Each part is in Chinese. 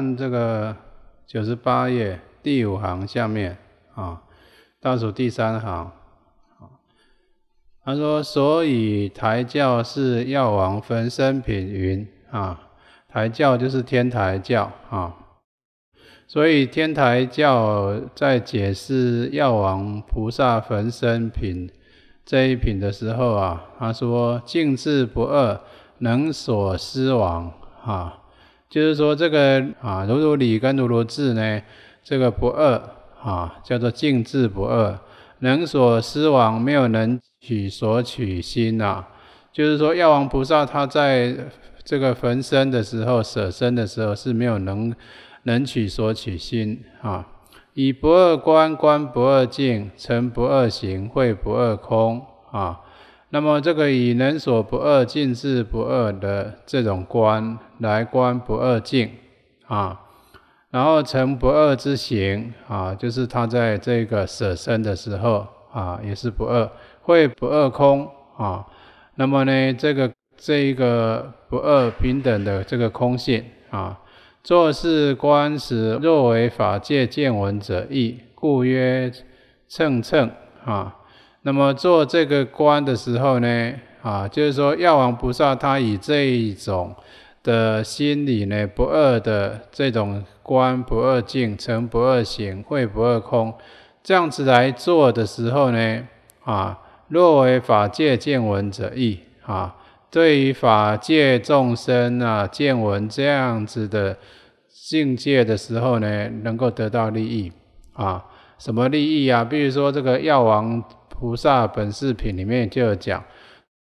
看这个九十八页第五行下面啊，倒数第三行啊，他说：“所以台教是药王分身品云啊，台教就是天台教啊。所以天台教在解释药王菩萨分身品这一品的时候啊，他说：‘静智不二，能所思往啊。’”就是说，这个啊，如如理跟如如智呢，这个不二啊，叫做净智不二，能所思往没有能取所取心啊。就是说，药王菩萨他在这个焚身的时候、舍身的时候是没有能能取所取心啊。以不二观，观不二境，成不二行，会不二空啊。那么，这个以能所不二、净智不二的这种观。来观不二境啊，然后成不二之行啊，就是他在这个舍身的时候啊，也是不二，会不二空啊。那么呢，这个这一个不二平等的这个空性啊，做事观时，若为法界见闻者异，故曰称称啊。那么做这个观的时候呢啊，就是说药王菩萨他以这一种。的心理呢，不二的这种观不二境、成不二行、会不二空，这样子来做的时候呢，啊，若为法界见闻者益啊，对于法界众生啊见闻这样子的境界的时候呢，能够得到利益啊，什么利益啊？比如说这个药王菩萨本事品里面就有讲。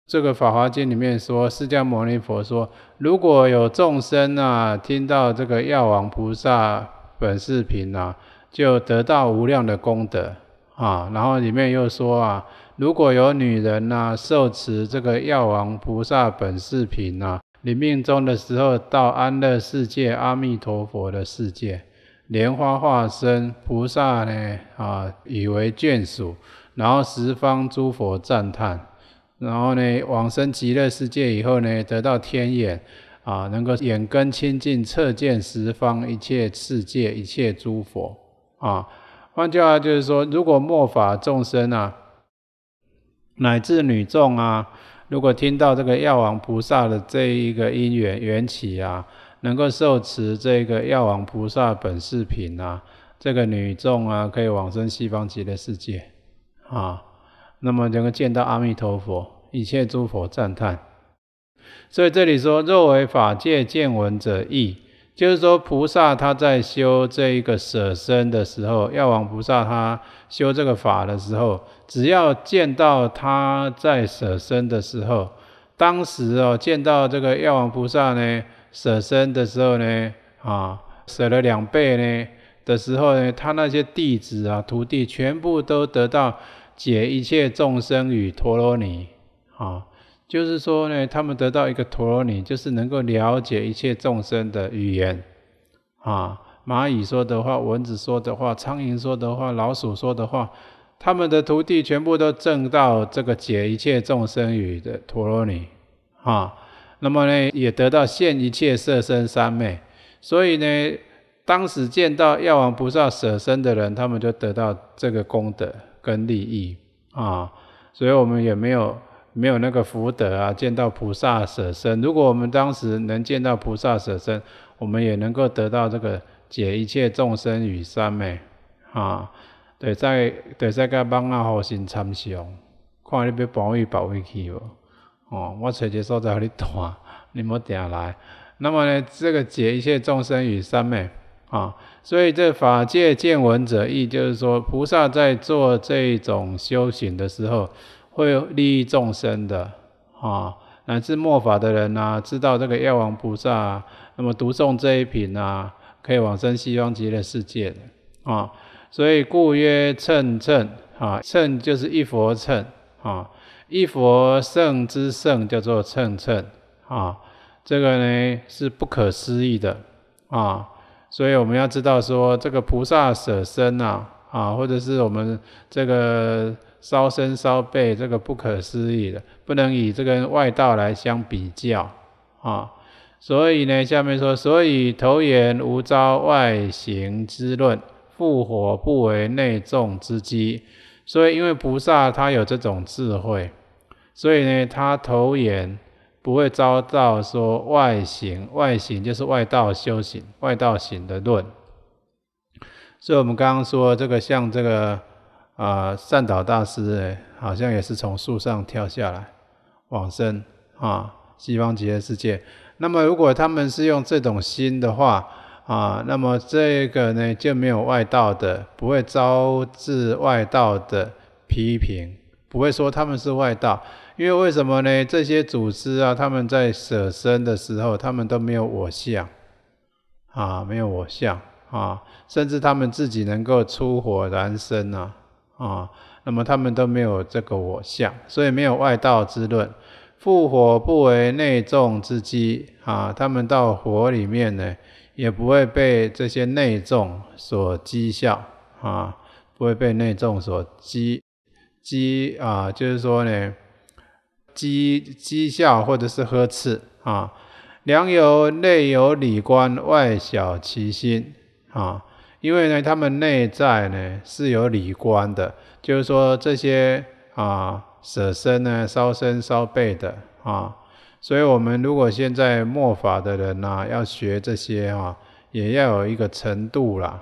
这个《法华经》里面说，释迦牟尼佛说，如果有众生啊，听到这个药王菩萨本视频呐，就得到无量的功德啊。然后里面又说啊，如果有女人呐，受持这个药王菩萨本视频呐，你命终的时候到安乐世界，阿弥陀佛的世界，莲花化身菩萨呢啊，以为眷属，然后十方诸佛赞叹。然后呢，往生极乐世界以后呢，得到天眼啊，能够眼根清净，彻见十方一切世界、一切诸佛啊。换句话就是说，如果末法众生啊，乃至女众啊，如果听到这个药王菩萨的这一个因缘缘起啊，能够受持这个药王菩萨本世品啊，这个女众啊，可以往生西方极乐世界啊。那么能够见到阿弥陀佛，一切诸佛赞叹。所以这里说，若为法界见闻者意，就是说菩萨他在修这一个舍身的时候，药王菩萨他修这个法的时候，只要见到他在舍身的时候，当时哦见到这个药王菩萨呢舍身的时候呢啊舍了两倍呢的时候呢，他那些弟子啊徒弟全部都得到。解一切众生与陀罗尼，啊，就是说呢，他们得到一个陀罗尼，就是能够了解一切众生的语言，啊，蚂蚁说的话，蚊子说的话，苍蝇说的话，老鼠说的话，他们的徒弟全部都证到这个解一切众生语的陀罗尼，啊，那么呢，也得到现一切色身三昧，所以呢，当时见到药王菩萨舍身的人，他们就得到这个功德。跟利益啊，所以我们也没有没有那个福德啊，见到菩萨舍身。如果我们当时能见到菩萨舍身，我们也能够得到这个解一切众生与三昧啊。对，在对在甲帮阿好心参详，看你被保玉保玉去无？哦，我找个所在互你谈，你莫定来。那么呢，这个解一切众生与三昧。啊，所以这法界见闻者意，就是说菩萨在做这种修行的时候，会利益众生的啊。乃至末法的人啊，知道这个药王菩萨，那么读诵这一品啊，可以往生西方极乐世界啊。所以故曰称称啊，称就是一佛称啊，一佛圣之圣叫做称称啊。这个呢是不可思议的啊。所以我们要知道说，这个菩萨舍身呐，啊，或者是我们这个烧身烧背，这个不可思议的，不能以这个外道来相比较啊。所以呢，下面说，所以头言无招外形之论，复活不为内众之机。所以，因为菩萨他有这种智慧，所以呢，他头言。不会遭到说外行，外行就是外道修行，外道行的论。所以，我们刚刚说这个像这个啊，善导大师好像也是从树上跳下来往生啊西方极乐世界。那么，如果他们是用这种心的话啊，那么这个呢就没有外道的，不会招致外道的批评，不会说他们是外道。因为为什么呢？这些组织啊，他们在舍身的时候，他们都没有我相啊，没有我相啊，甚至他们自己能够出火燃身呐啊，那么他们都没有这个我相，所以没有外道之论。复火不为内众之机啊，他们到火里面呢，也不会被这些内众所讥笑啊，不会被内众所讥讥啊，就是说呢。讥讥笑或者是呵斥啊，良有内有理观，外小其心啊。因为呢，他们内在呢是有理观的，就是说这些啊舍身呢烧身烧背的啊。所以，我们如果现在末法的人呢，要学这些啊，也要有一个程度啦。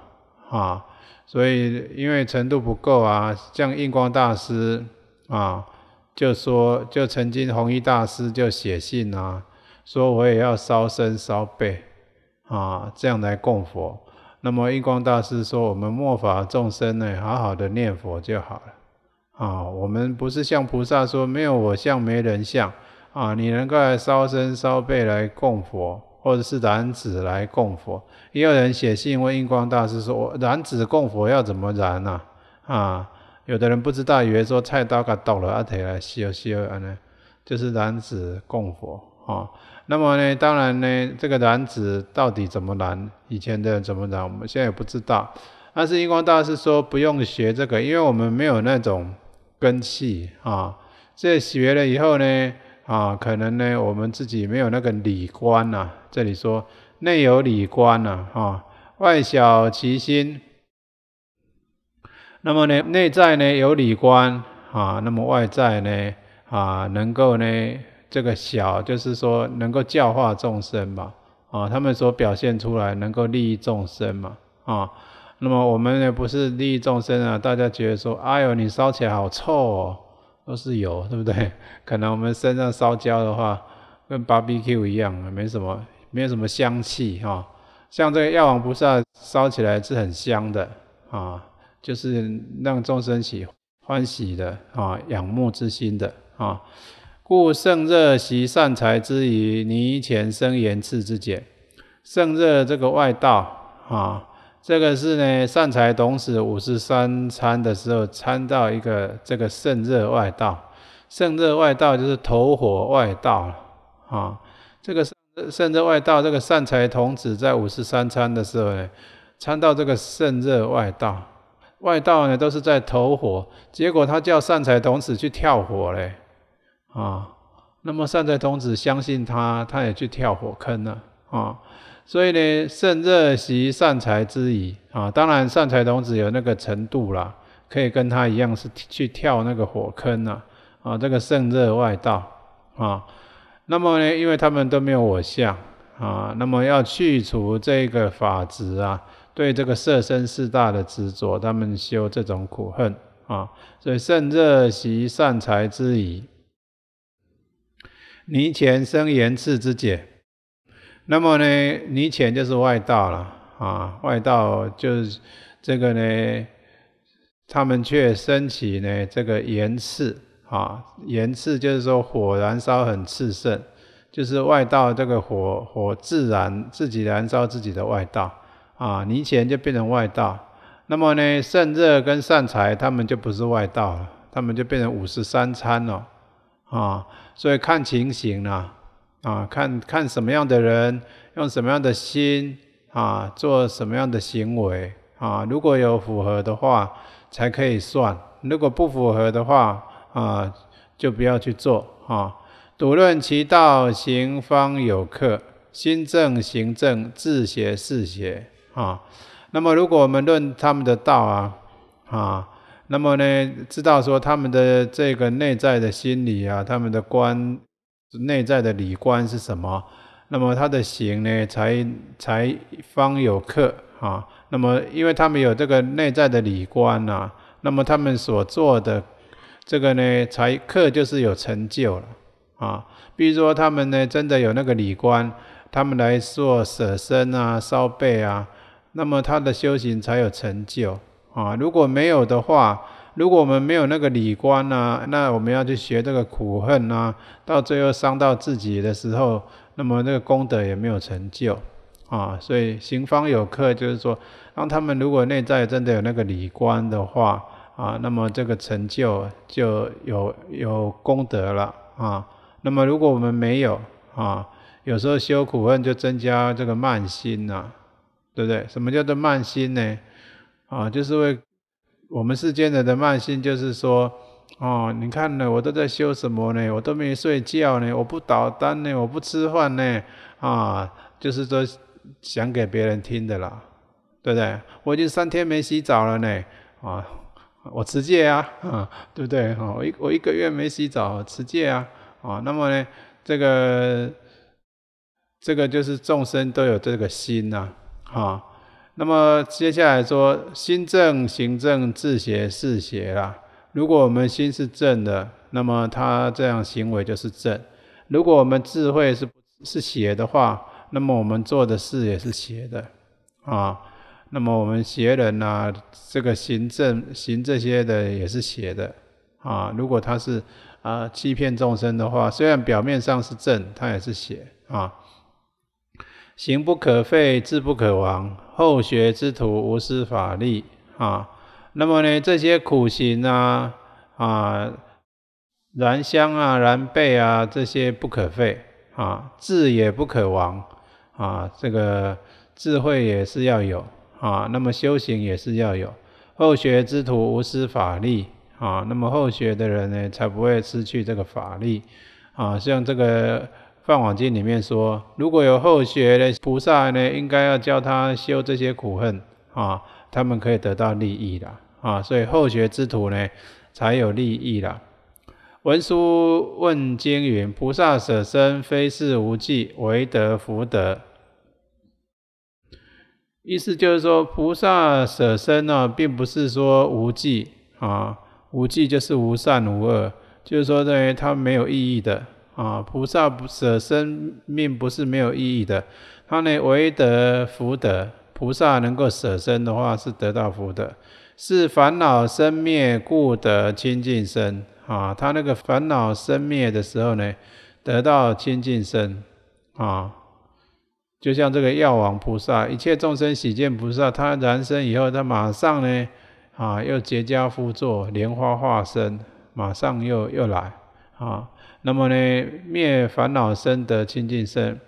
啊。所以，因为程度不够啊，像印光大师啊。就说，就曾经弘一大师就写信啊，说我也要烧身烧背啊，这样来供佛。那么印光大师说，我们末法众生呢，好好的念佛就好了啊。我们不是像菩萨说，没有我像没人像啊。你能够来烧身烧背来供佛，或者是燃脂来供佛。也有人写信问印光大师说，燃脂供佛要怎么燃呢？啊？有的人不知道，以为说菜刀给剁了阿提来洗而洗安呢，就是燃纸供佛哈。那么呢，当然呢，这个燃纸到底怎么燃，以前的人怎么燃，我们现在也不知道。但是印光大师说不用学这个，因为我们没有那种根系。啊。这学了以后呢，啊，可能呢我们自己没有那个理观呐。这里说内有理观呐，哈，外小其心。那么呢，内在呢有理观啊，那么外在呢啊，能够呢这个小，就是说能够教化众生嘛啊，他们所表现出来能够利益众生嘛啊。那么我们呢不是利益众生啊，大家觉得说，哎呦，你烧起来好臭哦，都是油，对不对？可能我们身上烧焦的话，跟 b a r b e 一样，没什么，没有什么香气哈。像这个药王菩萨烧起来是很香的啊。就是让众生喜欢喜的啊，仰慕之心的啊。故盛热习善财之余，泥前生言次之简。盛热这个外道啊，这个是呢善财童子五十三参的时候参到一个这个盛热外道。盛热外道就是头火外道啊。这个盛盛热外道，这个善财童子在五十三参的时候呢，参到这个盛热外道。外道呢都是在投火，结果他叫善财童子去跳火嘞，啊，那么善财童子相信他，他也去跳火坑了，啊，所以呢，盛热习善财之仪啊，当然善财童子有那个程度啦，可以跟他一样是去跳那个火坑了啊，这个盛热外道，啊，那么呢，因为他们都没有我相，啊，那么要去除这个法执啊。对这个色身四大的执着，他们修这种苦恨啊，所以盛热习善财之疑，泥浅生言炽之解。那么呢，泥浅就是外道了啊，外道就是这个呢，他们却升起呢这个言炽啊，言炽就是说火燃烧很炽盛，就是外道这个火火自燃，自己燃烧自己的外道。啊，泥钱就变成外道。那么呢，肾热跟善财，他们就不是外道了，他们就变成五十三餐了。啊，所以看情形啦、啊，看看什么样的人，用什么样的心，啊，做什么样的行为，啊，如果有符合的话，才可以算；如果不符合的话，啊，就不要去做。啊，独论其道行方有克，心正行正，自邪是邪。啊，那么如果我们论他们的道啊，啊，那么呢，知道说他们的这个内在的心理啊，他们的观，内在的理观是什么？那么他的行呢，才才方有克啊。那么因为他们有这个内在的理观呐，那么他们所做的这个呢，才克就是有成就了啊。比如说他们呢，真的有那个理观，他们来做舍身啊、烧背啊。那么他的修行才有成就啊！如果没有的话，如果我们没有那个理观呢，那我们要去学这个苦恨啊，到最后伤到自己的时候，那么那个功德也没有成就啊。所以行方有客，就是说，让他们如果内在真的有那个理观的话啊，那么这个成就就有有功德了啊。那么如果我们没有啊，有时候修苦恨就增加这个慢心呐。对不对？什么叫做慢心呢？啊，就是为我们世间人的慢心，就是说，哦，你看呢，我都在修什么呢？我都没睡觉呢，我不捣蛋呢，我不吃饭呢，啊，就是说讲给别人听的啦，对不对？我已经三天没洗澡了呢，啊，我持戒啊，啊，对不对？我一我一个月没洗澡，持戒啊，啊，那么呢，这个这个就是众生都有这个心呐。啊。那么接下来说心正、行正、自邪、事邪啦。如果我们心是正的，那么他这样行为就是正；如果我们智慧是是邪的话，那么我们做的事也是邪的啊。那么我们邪人呐，这个行政行这些的也是邪的啊。如果他是啊欺骗众生的话，虽然表面上是正，他也是邪啊。行不可废，志不可亡。后学之徒无私法力啊。那么呢，这些苦行啊，啊，燃香啊，燃背啊，这些不可废啊，智也不可亡啊。这个智慧也是要有啊。那么修行也是要有。后学之徒无私法力啊。那么后学的人呢，才不会失去这个法力啊。像这个。放网经》里面说，如果有后学的菩萨呢，应该要教他修这些苦恨啊，他们可以得到利益的啊，所以后学之徒呢，才有利益啦。文殊问经云：“菩萨舍身非是无忌，唯得福德。”意思就是说，菩萨舍身呢，并不是说无忌啊，无忌就是无善无恶，就是说认为没有意义的。啊，菩萨不舍生命不是没有意义的，他呢，唯得福德，菩萨能够舍身的话是得到福德，是烦恼生灭故得清净身啊。他那个烦恼生灭的时候呢，得到清净身啊，就像这个药王菩萨，一切众生喜见菩萨，他燃身以后，他马上呢啊，又结跏趺坐，莲花化身，马上又又来啊。那么呢，灭烦恼生得清净身。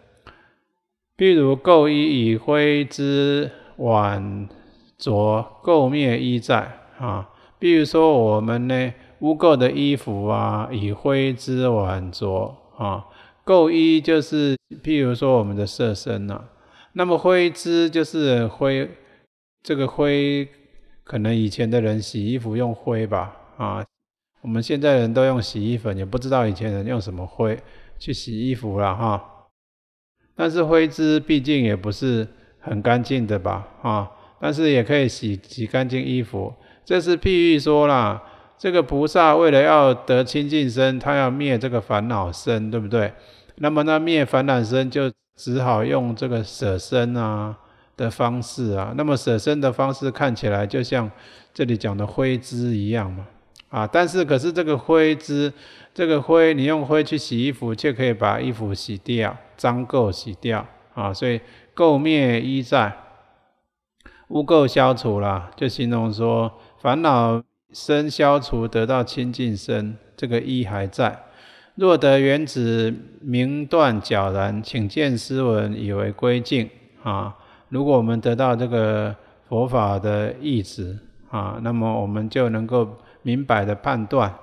譬如垢衣以灰之碗浊垢灭衣在啊，比如说我们呢污垢的衣服啊，以灰之碗浊啊，垢衣就是譬如说我们的色身呐。那么灰之就是灰，这个灰可能以前的人洗衣服用灰吧啊。我们现在人都用洗衣粉，也不知道以前人用什么灰去洗衣服了哈。但是灰汁毕竟也不是很干净的吧？啊，但是也可以洗洗干净衣服。这是譬喻说啦，这个菩萨为了要得清净身，他要灭这个烦恼身，对不对？那么那灭烦恼身就只好用这个舍身啊的方式啊。那么舍身的方式看起来就像这里讲的灰汁一样嘛。啊！但是可是这个灰汁，这个灰，你用灰去洗衣服，却可以把衣服洗掉脏垢洗掉啊！所以垢灭衣在，污垢消除了，就形容说烦恼身消除，得到清净身，这个一还在。若得原子明断皎然，请见斯文以为归净啊！如果我们得到这个佛法的意旨啊，那么我们就能够。明白的判断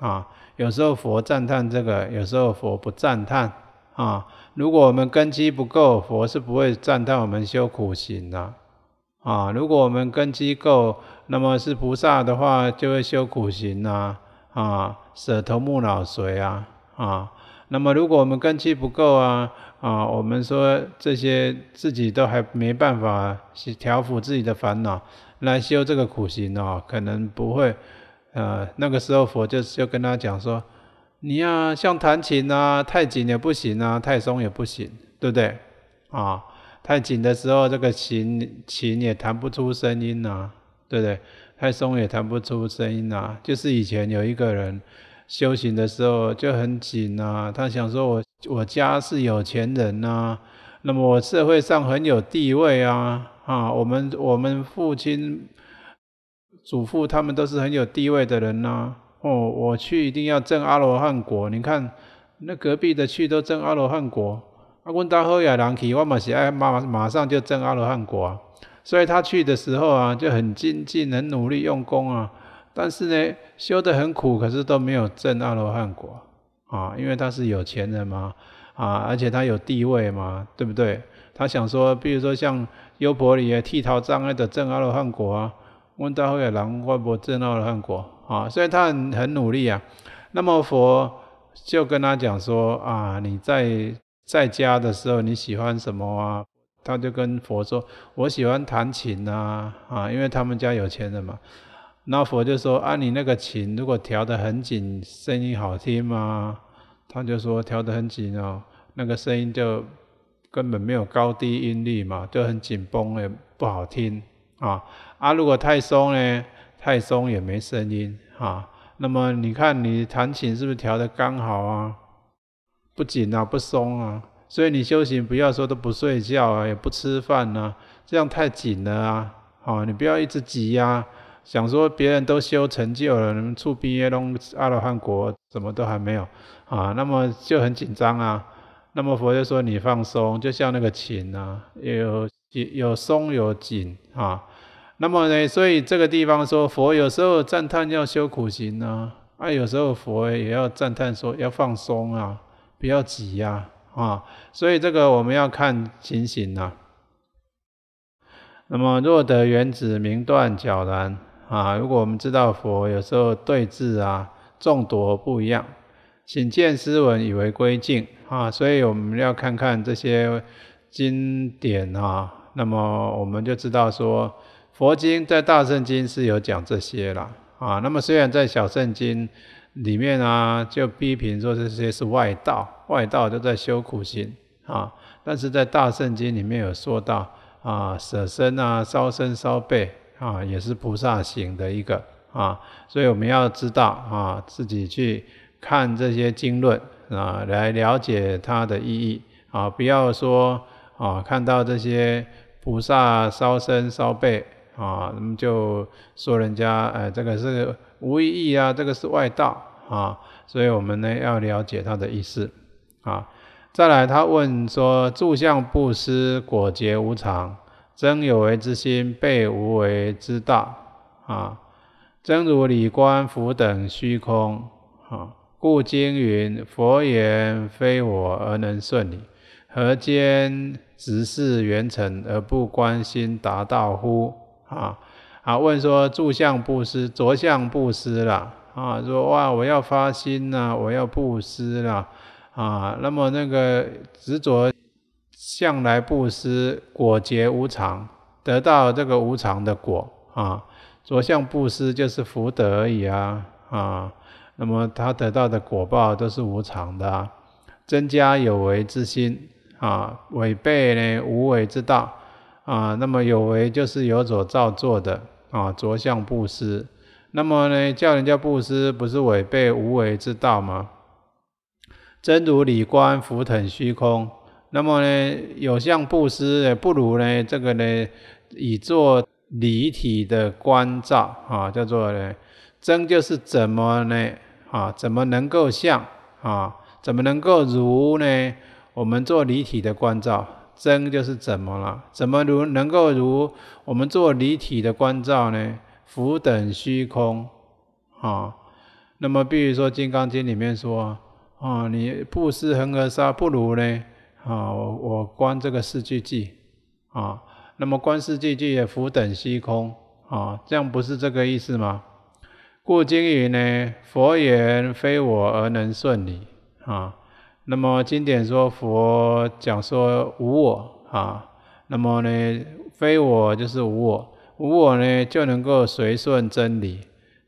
啊，有时候佛赞叹这个，有时候佛不赞叹啊。如果我们根基不够，佛是不会赞叹我们修苦行的啊。如果我们根基够，那么是菩萨的话就会修苦行呐啊，舍头目脑髓啊啊。那么如果我们根基不够啊啊，我们说这些自己都还没办法调伏自己的烦恼来修这个苦行哦，可能不会。呃，那个时候佛就就跟他讲说，你要像弹琴啊，太紧也不行啊，太松也不行，对不对？啊，太紧的时候这个琴琴也弹不出声音呐，对不对？太松也弹不出声音呐。就是以前有一个人修行的时候就很紧呐，他想说我我家是有钱人呐，那么我社会上很有地位啊，啊，我们我们父亲。祖父他们都是很有地位的人呐，哦，我去一定要证阿罗汉果。你看那隔壁的去都证阿罗汉果，阿温达诃亚兰奇沃马西哎，马马上就证阿罗汉果啊。所以他去的时候啊，就很精进，很努力用功啊。但是呢，修得很苦，可是都没有证阿罗汉果啊，因为他是有钱人嘛，啊，而且他有地位嘛，对不对？他想说，比如说像优婆里离剃头障碍的证阿罗汉果啊。问到会让会不会制闹了恨啊？所以他很很努力啊。那么佛就跟他讲说啊，你在在家的时候你喜欢什么啊？他就跟佛说，我喜欢弹琴啊，啊，因为他们家有钱的嘛。那佛就说啊，你那个琴如果调得很紧，声音好听吗？他就说调得很紧哦，那个声音就根本没有高低音律嘛，就很紧绷也不好听。啊，啊，如果太松呢，太松也没声音啊。那么你看你弹琴是不是调的刚好啊？不紧啊，不松啊。所以你修行不要说都不睡觉啊，也不吃饭啊，这样太紧了啊。啊，你不要一直急啊，想说别人都修成就了，你们出毕业弄阿罗汉国什么都还没有啊，那么就很紧张啊。那么佛就说你放松，就像那个琴啊，有。有松有紧啊，那么呢？所以这个地方说佛有时候赞叹要修苦行呢，啊，有时候佛也要赞叹说要放松啊，不要急呀，啊，所以这个我们要看情形呐。那么若得原子明断皎然啊，如果我们知道佛有时候对峙啊、众多不一样，请见斯文以为归境啊，所以我们要看看这些经典啊。那么我们就知道说，佛经在大圣经是有讲这些啦。啊。那么虽然在小圣经里面啊，就批评说这些是外道，外道都在修苦行啊。但是在大圣经里面有说到啊，舍身啊，烧身烧背啊，也是菩萨行的一个啊。所以我们要知道啊，自己去看这些经论啊，来了解它的意义啊，不要说啊，看到这些。菩萨烧身烧背啊，那么就说人家呃这个是无意义啊，这个是外道啊，所以我们呢要了解他的意思啊。再来，他问说：住相不思，果结无常，真有为之心，被无为之道啊。真如理观，福等虚空啊。故经云：佛言非我而能顺理。何兼执事缘尘而不关心达道乎？啊啊！问说住相布施，着相布施了啊？说哇，我要发心呐，我要布施了啊？那么那个执着向来布施，果结无常，得到这个无常的果啊？着相布施就是福德而已啊啊！那么他得到的果报都是无常的啊，增加有为之心。啊，违背呢无为之道啊，那么有为就是有所造作的啊，着相布施。那么呢，叫人家布施，不是违背无为之道吗？真如理观，浮腾虚空。那么呢，有相布施不如呢这个呢，以做离体的观照啊，叫做呢真就是怎么呢啊，怎么能够像啊，怎么能够如呢？我们做离体的关照，真就是怎么了？怎么如能够如我们做离体的关照呢？福等虚空，啊，那么比如说《金刚经》里面说，啊，你布施恒河沙不如呢，啊，我观这个四句句，啊，那么观四句句也福等虚空，啊，这样不是这个意思吗？故经云呢，佛言非我而能顺理，啊。那么经典说佛讲说无我啊，那么呢非我就是无我，无我呢就能够随顺真理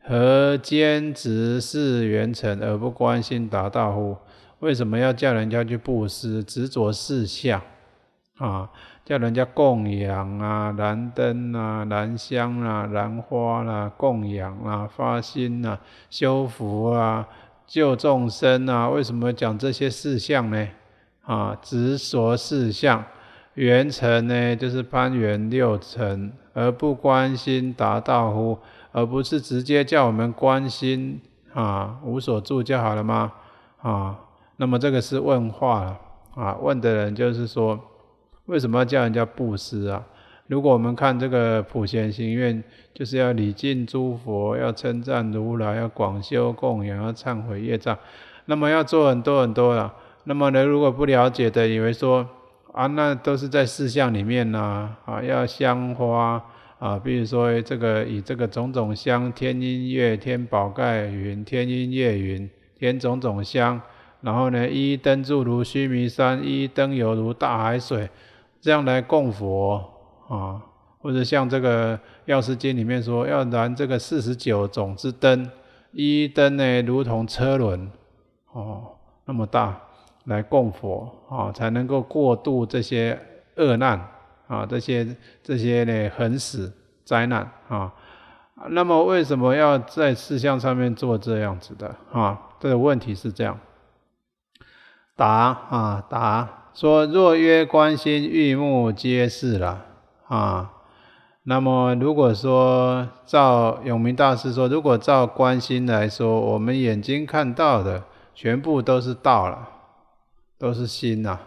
和坚执是缘成而不关心达到乎？为什么要叫人家去布施执着四相啊？叫人家供养啊、燃灯啊、燃香啊、燃花啦、供养啊、发心啊，修福啊？救众生啊，为什么讲这些事项呢？啊，执着事项，缘成呢，就是攀缘六成，而不关心达到乎，而不是直接叫我们关心啊，无所住就好了吗？啊，那么这个是问话了啊，问的人就是说，为什么要叫人家布施啊？如果我们看这个普贤行愿，就是要礼敬诸佛，要称赞如来，要广修供养，要忏悔业障，那么要做很多很多了。那么呢，如果不了解的，以为说啊，那都是在事项里面呢，啊，要香花啊，比如说这个以这个种种香，天音乐、天宝盖、云、天音乐、云，天种种香，然后呢，一灯柱如，须弥山；一灯犹如大海水，这样来供佛。啊，或者像这个《药师经》里面说，要燃这个四十九种之灯，一灯呢，如同车轮哦那么大来供佛啊，才能够过渡这些恶难啊，这些这些呢，横死灾难啊。那么为什么要在事项上面做这样子的啊？这个问题是这样。答啊答说：若曰关心欲，目皆是了。啊，那么如果说照永明大师说，如果照观心来说，我们眼睛看到的全部都是道了，都是心呐，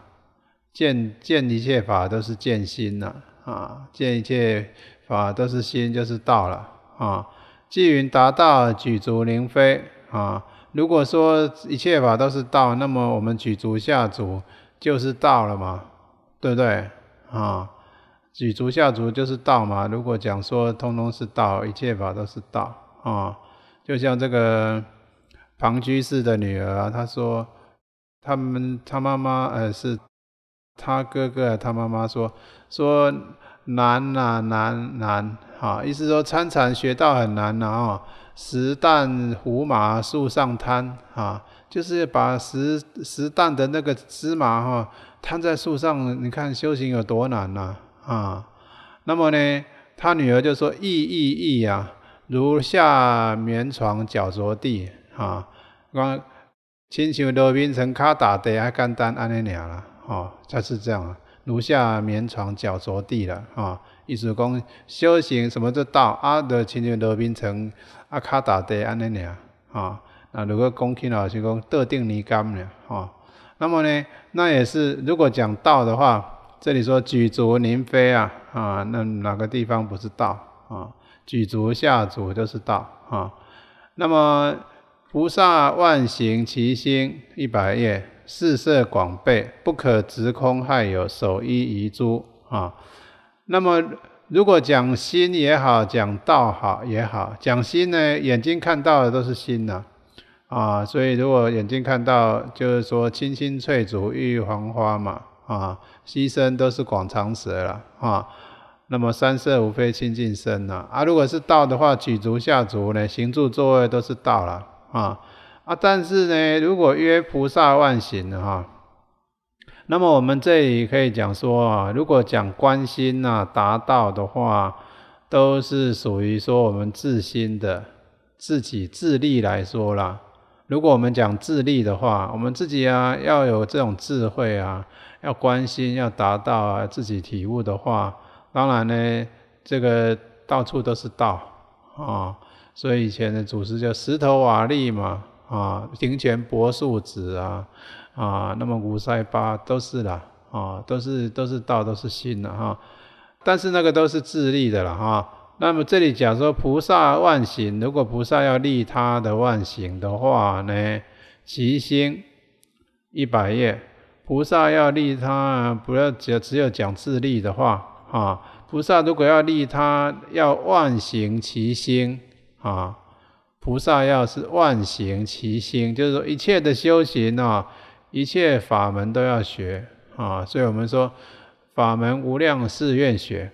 见见一切法都是见心呐，啊，见一切法都是心就是道了啊。季云达道，举足凌飞啊。如果说一切法都是道，那么我们举足下足就是道了嘛，对不对啊？举足下足就是道嘛。如果讲说，通通是道，一切法都是道啊。就像这个庞居士的女儿，她说，他们他妈妈，呃是他哥哥，他妈妈说，说难啊，难，难，哈，意思说参禅学道很难呐啊。石蛋胡麻树上摊啊，就是把石石蛋的那个芝麻哈摊在树上，你看修行有多难呐？啊，那么呢，他女儿就说：“易意易啊，如下眠床脚着地啊，刚亲像罗宾城卡打地，还简单安尼俩啦。吼，才是这样啊，如下眠床脚着地了，啊，意思讲修行什么都道，啊，的亲像罗宾城啊卡打地安尼俩，啊，那如果讲起来是讲得定离间了，啊，那么呢，那也是如果讲道的话。”这里说举足凝飞啊啊，那哪个地方不是道啊？举足下足都是道啊。那么菩萨万行其心一百页，四色广备，不可执空害有，守一遗珠啊。那么如果讲心也好，讲道好也好，讲心呢，眼睛看到的都是心呢啊。所以如果眼睛看到，就是说青青翠竹，玉黄花嘛啊。悉牲都是广长舌了啊，那么三色无非清净生呐啊，如果是道的话，举足下足呢，行住坐卧都是道了啊啊，但是呢，如果约菩萨万行哈，那么我们这里可以讲说啊，如果讲观心呐，达道的话，都是属于说我们自心的自己自力来说了。如果我们讲自立的话，我们自己啊要有这种智慧啊，要关心，要达到啊自己体悟的话，当然呢，这个到处都是道啊，所以以前的祖师叫石头瓦砾嘛啊，庭前柏树子啊啊，那么五塞八都是啦啊，都是都是道都是心的哈，但是那个都是自立的了哈。那么这里讲说菩萨万行，如果菩萨要利他的万行的话呢，其心一百页。菩萨要利他，不要只只有讲自利的话啊。菩萨如果要利他，要万行其心啊。菩萨要是万行其心，就是说一切的修行啊，一切法门都要学啊。所以我们说法门无量誓愿学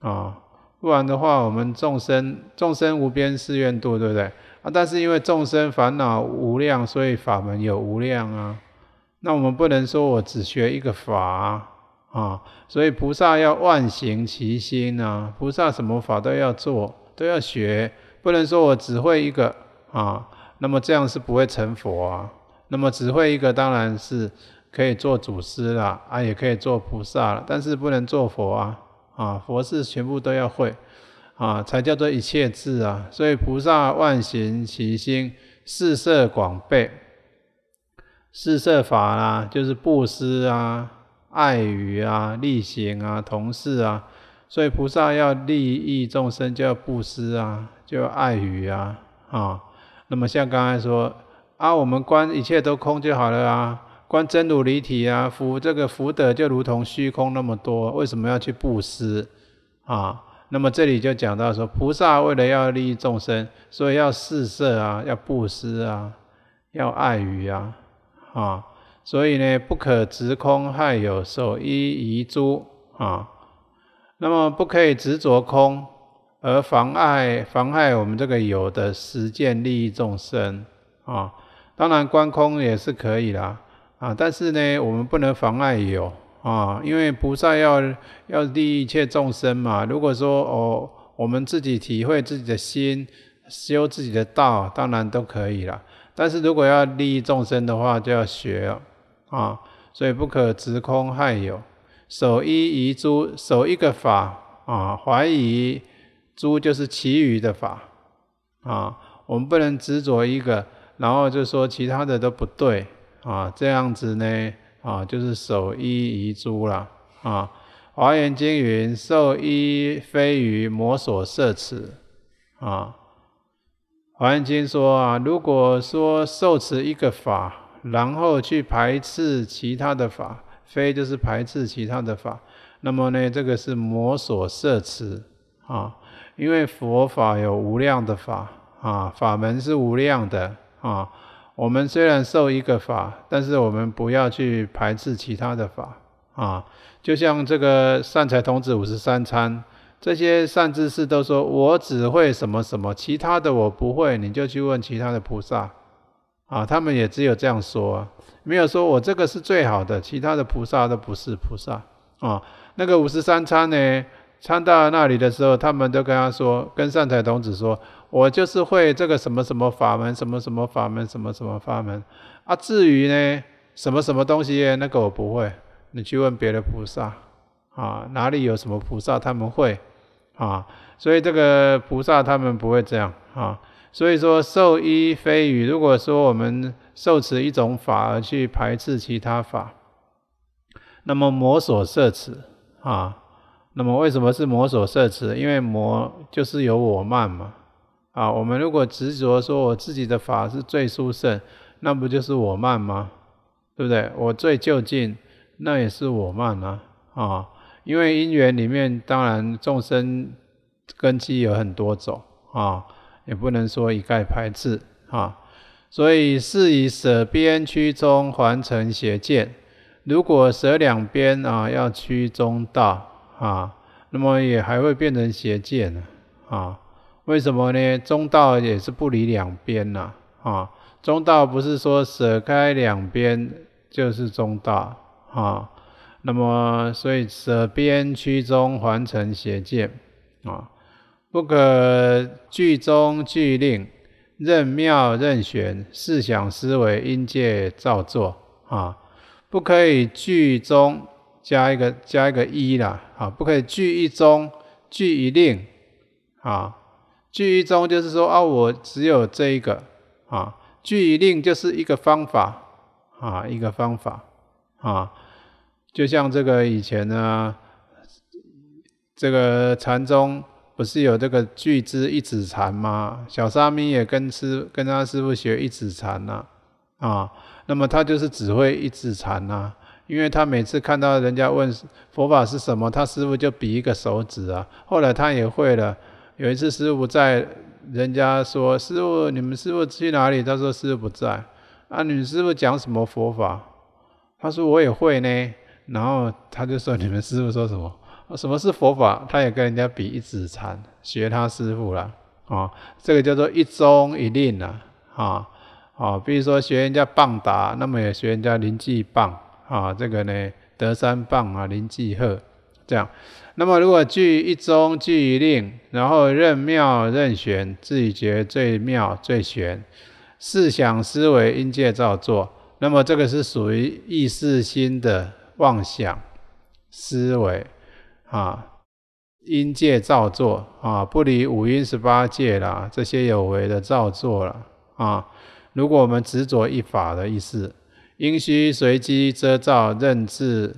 啊。不然的话，我们众生众生无边誓愿度，对不对啊？但是因为众生烦恼无量，所以法门有无量啊。那我们不能说我只学一个法啊，所以菩萨要万行其心啊，菩萨什么法都要做，都要学，不能说我只会一个啊。那么这样是不会成佛啊。那么只会一个当然是可以做祖师了啊，也可以做菩萨了，但是不能做佛啊。啊，佛事全部都要会，啊，才叫做一切智啊。所以菩萨万行其心，四色广备，四色法啦，就是布施啊、爱语啊、力行啊、同事啊。所以菩萨要利益众生，就要布施啊，就要爱语啊，啊。那么像刚才说，啊，我们观一切都空就好了啊。观真如离体啊，福这个福德就如同虚空那么多，为什么要去布施啊？那么这里就讲到说，菩萨为了要利益众生，所以要四色啊，要布施啊，要爱语啊，啊，所以呢，不可执空害有，受一遗诸啊。那么不可以执着空而妨碍、妨碍我们这个有的实践利益众生啊。当然观空也是可以啦。啊，但是呢，我们不能妨碍有啊，因为菩萨要要利益一切众生嘛。如果说哦，我们自己体会自己的心，修自己的道，当然都可以了。但是如果要利益众生的话，就要学啊，所以不可执空害有。守一遗诸，守一个法啊，怀疑诸就是其余的法啊，我们不能执着一个，然后就说其他的都不对。啊，这样子呢，啊，就是守一遗珠了啊。华严经云：“受一非于魔所摄持。”啊，华严经说啊，如果说受持一个法，然后去排斥其他的法，非就是排斥其他的法，那么呢，这个是魔所摄持啊。因为佛法有无量的法啊，法门是无量的啊。我们虽然受一个法，但是我们不要去排斥其他的法啊。就像这个善财童子五十三参，这些善知识都说我只会什么什么，其他的我不会，你就去问其他的菩萨啊。他们也只有这样说啊，没有说我这个是最好的，其他的菩萨都不是菩萨啊。那个五十三参呢，参到那里的时候，他们都跟他说，跟善财童子说。我就是会这个什么什么法门，什么什么法门，什么什么法门，啊！至于呢，什么什么东西，那个我不会，你去问别的菩萨，啊，哪里有什么菩萨他们会，啊，所以这个菩萨他们不会这样，啊，所以说受一非语，如果说我们受持一种法而去排斥其他法，那么魔所摄持，啊，那么为什么是魔所摄持？因为魔就是有我慢嘛。啊，我们如果执着说我自己的法是最殊胜，那不就是我慢吗？对不对？我最就近，那也是我慢啊！啊，因为因缘里面，当然众生根基有很多种啊，也不能说一概排斥啊。所以是以舍边曲中还成邪见。如果舍两边啊，要曲中道啊，那么也还会变成邪见啊。为什么呢？中道也是不离两边呐，啊，中道不是说舍开两边就是中道，啊，那么所以舍边趋中，还成邪见，啊，不可聚中聚令，任妙任选，思想思维因界造作，啊，不可以聚中加一个加一个一啦，啊，不可以聚一中聚一令，啊。聚一宗就是说啊，我只有这一个啊。聚一令就是一个方法啊，一个方法啊。就像这个以前呢，这个禅宗不是有这个聚之一指禅吗？小沙弥也跟师跟他师傅学一指禅呐啊。那么他就是只会一指禅呐，因为他每次看到人家问佛法是什么，他师傅就比一个手指啊。后来他也会了。有一次师傅不在，人家说师傅，你们师傅去哪里？他说师傅不在。啊，你们师傅讲什么佛法？他说我也会呢。然后他就说你们师傅说什么？什么是佛法？他也跟人家比一指禅，学他师傅了。啊，这个叫做一宗一令啊。啊，啊，比如说学人家棒打，那么也学人家灵济棒。啊，这个呢，德山棒啊，灵济鹤这样。那么，如果据一宗据一令，然后任妙任玄，自己觉最妙最玄，思想思维应界造作，那么这个是属于意识心的妄想思维啊，阴界造作啊，不离五阴十八界啦，这些有为的造作了啊。如果我们执着一法的意思，应须随机遮造，任自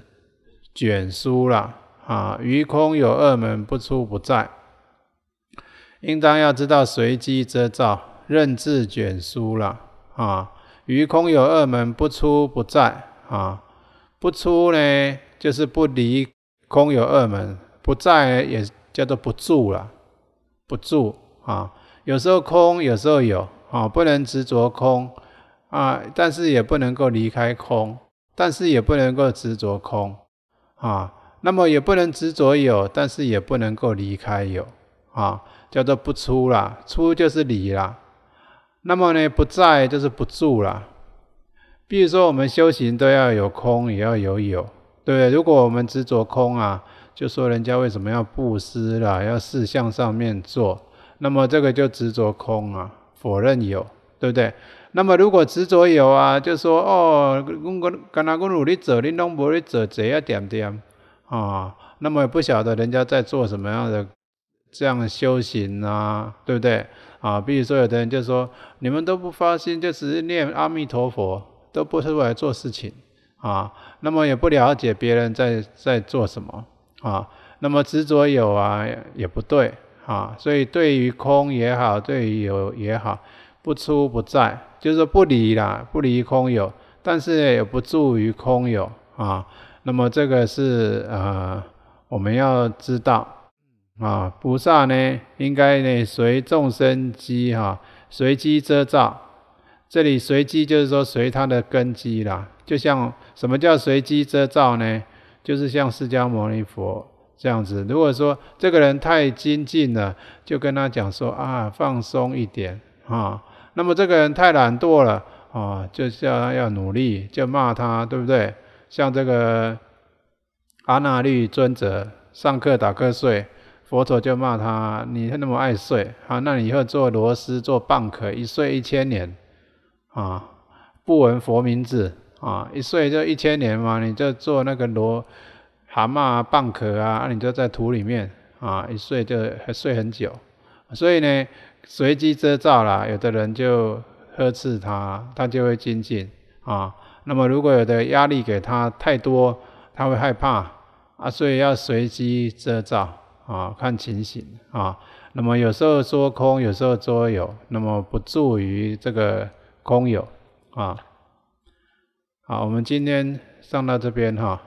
卷书啦。啊，于空有二门不出不在，应当要知道随机遮罩，任自卷书了啊。于空有二门不出不在啊，不出呢就是不离空有二门，不在也叫做不住了，不住啊。有时候空，有时候有啊，不能执着空啊，但是也不能够离开空，但是也不能够执着空啊。那么也不能执着有，但是也不能够离开有，啊，叫做不出啦，出就是离啦。那么呢，不在就是不住啦。比如说我们修行都要有空，也要有有，对不对？如果我们执着空啊，就说人家为什么要布施啦，要事项上面做，那么这个就执着空啊，否认有，对不对？那么如果执着有啊，就说哦，我跟跟哪个努力走，你拢不力走，这样点点。啊，那么也不晓得人家在做什么样的这样的修行啊，对不对？啊，比如说有的人就说，你们都不发心，就只是念阿弥陀佛，都不是为了做事情啊。那么也不了解别人在在做什么啊。那么执着有啊也不对啊，所以对于空也好，对于有也好，不出不在，就是说不离啦，不离空有，但是也不住于空有啊。那么这个是呃，我们要知道啊，菩萨呢，应该呢随众生机哈，随机遮罩。这里随机就是说随他的根基啦。就像什么叫随机遮罩呢？就是像释迦牟尼佛这样子。如果说这个人太精进了，就跟他讲说啊，放松一点啊。那么这个人太懒惰了啊，就是要要努力，就骂他，对不对？像这个阿那律尊者上课打瞌睡，佛陀就骂他：“你那么爱睡，啊，那你以后做螺丝、做蚌壳，一睡一千年啊！不闻佛名字啊！一睡就一千年嘛，你就做那个螺、蛤蟆、蚌壳啊，你就在土里面啊，一睡就睡很久。所以呢，随机遮罩啦，有的人就呵斥他，他就会精进啊。”那么如果有的压力给他太多，他会害怕啊，所以要随机遮罩啊，看情形啊。那么有时候说空，有时候说有，那么不助于这个空有啊。好，我们今天上到这边哈。